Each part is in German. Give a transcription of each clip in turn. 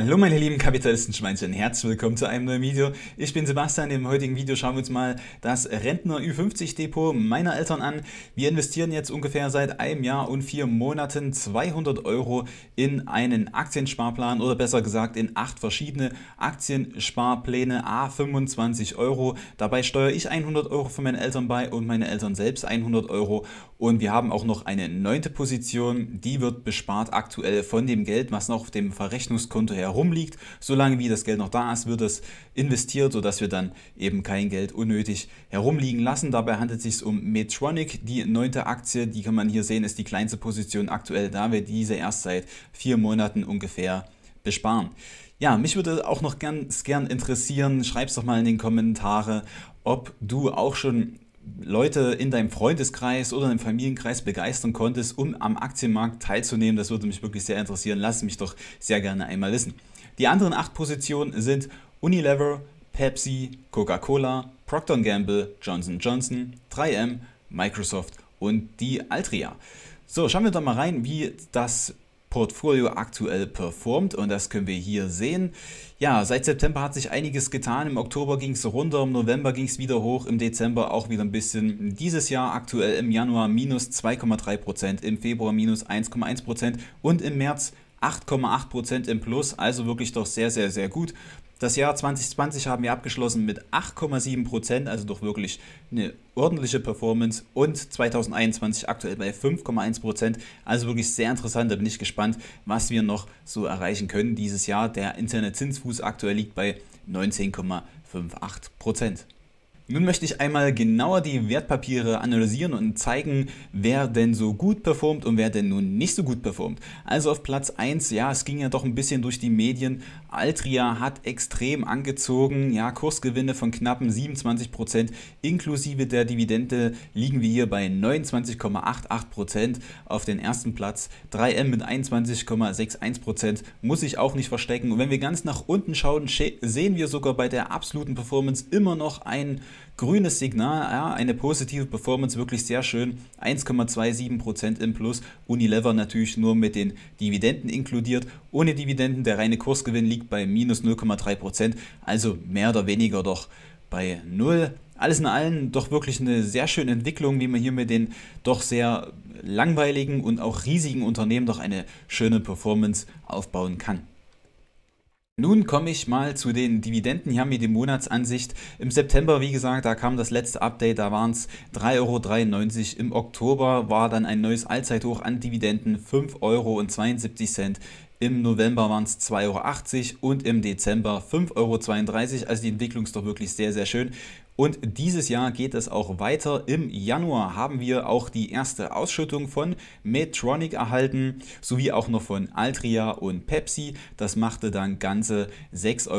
Hallo meine lieben Kapitalisten-Schweinchen, herzlich willkommen zu einem neuen Video. Ich bin Sebastian, im heutigen Video schauen wir uns mal das Rentner Ü50 Depot meiner Eltern an. Wir investieren jetzt ungefähr seit einem Jahr und vier Monaten 200 Euro in einen Aktiensparplan oder besser gesagt in acht verschiedene Aktiensparpläne A25 Euro. Dabei steuere ich 100 Euro von meinen Eltern bei und meine Eltern selbst 100 Euro. Und wir haben auch noch eine neunte Position, die wird bespart aktuell von dem Geld, was noch auf dem Verrechnungskonto herumliegt. Solange wie das Geld noch da ist, wird es investiert, sodass wir dann eben kein Geld unnötig herumliegen lassen. Dabei handelt es sich um Medtronic, die neunte Aktie, die kann man hier sehen, ist die kleinste Position aktuell, da wir diese erst seit vier Monaten ungefähr besparen. Ja, mich würde auch noch ganz gern interessieren, schreib es doch mal in den Kommentaren, ob du auch schon Leute in deinem Freundeskreis oder im Familienkreis begeistern konntest, um am Aktienmarkt teilzunehmen. Das würde mich wirklich sehr interessieren. Lass mich doch sehr gerne einmal wissen. Die anderen acht Positionen sind Unilever, Pepsi, Coca-Cola, Procter Gamble, Johnson Johnson, 3M, Microsoft und die Altria. So, schauen wir doch mal rein, wie das Portfolio aktuell performt und das können wir hier sehen. Ja, seit September hat sich einiges getan. Im Oktober ging es runter, im November ging es wieder hoch, im Dezember auch wieder ein bisschen. Dieses Jahr aktuell im Januar minus 2,3%, im Februar minus 1,1% und im März 8,8% im Plus, also wirklich doch sehr, sehr, sehr gut. Das Jahr 2020 haben wir abgeschlossen mit 8,7 Prozent, also doch wirklich eine ordentliche Performance und 2021 aktuell bei 5,1 Prozent. Also wirklich sehr interessant. Da bin ich gespannt, was wir noch so erreichen können dieses Jahr. Der interne Zinsfuß aktuell liegt bei 19,58 Prozent. Nun möchte ich einmal genauer die Wertpapiere analysieren und zeigen, wer denn so gut performt und wer denn nun nicht so gut performt. Also auf Platz 1, ja, es ging ja doch ein bisschen durch die Medien. Altria hat extrem angezogen, ja, Kursgewinne von knappen 27% inklusive der Dividende liegen wir hier bei 29,88% auf den ersten Platz. 3M mit 21,61% muss ich auch nicht verstecken. Und wenn wir ganz nach unten schauen, sehen wir sogar bei der absoluten Performance immer noch einen Grünes Signal, ja, eine positive Performance, wirklich sehr schön. 1,27% im Plus. Unilever natürlich nur mit den Dividenden inkludiert. Ohne Dividenden, der reine Kursgewinn liegt bei minus 0,3%. Also mehr oder weniger doch bei 0. Alles in allem doch wirklich eine sehr schöne Entwicklung, wie man hier mit den doch sehr langweiligen und auch riesigen Unternehmen doch eine schöne Performance aufbauen kann. Nun komme ich mal zu den Dividenden. Hier haben wir die Monatsansicht. Im September, wie gesagt, da kam das letzte Update, da waren es 3,93 Euro. Im Oktober war dann ein neues Allzeithoch an Dividenden, 5,72 Euro. Im November waren es 2,80 Euro und im Dezember 5,32 Euro. Also die Entwicklung ist doch wirklich sehr, sehr schön. Und dieses Jahr geht es auch weiter. Im Januar haben wir auch die erste Ausschüttung von Medtronic erhalten, sowie auch noch von Altria und Pepsi. Das machte dann ganze 6,34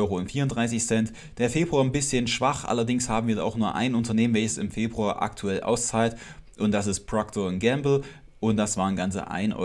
Euro. Der Februar ein bisschen schwach, allerdings haben wir da auch nur ein Unternehmen, welches im Februar aktuell auszahlt und das ist Procter Gamble und das waren ganze 1,39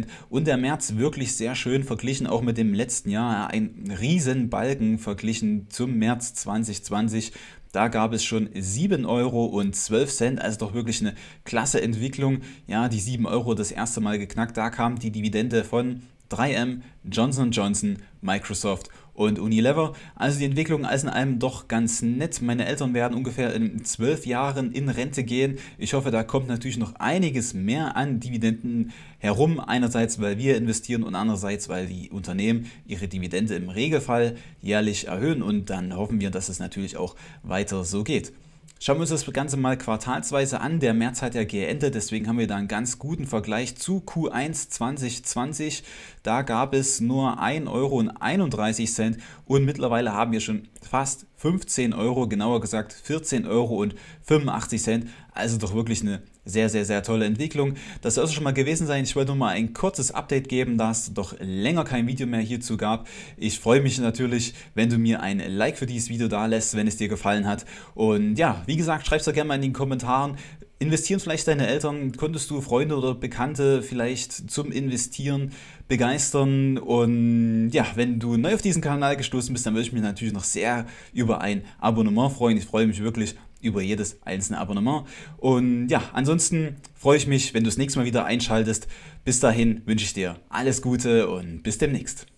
Euro. Und der März wirklich sehr schön verglichen, auch mit dem letzten Jahr. Ein riesen Balken verglichen zum März 2020. Da gab es schon 7 Euro und 12 Cent, also doch wirklich eine klasse Entwicklung. Ja, die 7 Euro das erste Mal geknackt. Da kam die Dividende von 3M, Johnson Johnson, Microsoft und und Unilever. Also die Entwicklung alles in allem doch ganz nett. Meine Eltern werden ungefähr in zwölf Jahren in Rente gehen. Ich hoffe, da kommt natürlich noch einiges mehr an Dividenden herum. Einerseits, weil wir investieren und andererseits, weil die Unternehmen ihre Dividende im Regelfall jährlich erhöhen. Und dann hoffen wir, dass es natürlich auch weiter so geht. Schauen wir uns das Ganze mal quartalsweise an. Der März hat ja geendet, deswegen haben wir da einen ganz guten Vergleich zu Q1 2020. Da gab es nur 1,31 Euro und mittlerweile haben wir schon fast 15 Euro, genauer gesagt 14 Euro 85 Cent. Also doch wirklich eine sehr, sehr, sehr tolle Entwicklung. Das soll es schon mal gewesen sein. Ich wollte nur mal ein kurzes Update geben, da es doch länger kein Video mehr hierzu gab. Ich freue mich natürlich, wenn du mir ein Like für dieses Video da lässt, wenn es dir gefallen hat. Und ja, wie gesagt, schreib es doch gerne mal in den Kommentaren. Investieren vielleicht deine Eltern? Konntest du Freunde oder Bekannte vielleicht zum Investieren begeistern? Und ja, wenn du neu auf diesen Kanal gestoßen bist, dann würde ich mich natürlich noch sehr über ein Abonnement freuen. Ich freue mich wirklich über jedes einzelne Abonnement. Und ja, ansonsten freue ich mich, wenn du das nächste Mal wieder einschaltest. Bis dahin wünsche ich dir alles Gute und bis demnächst.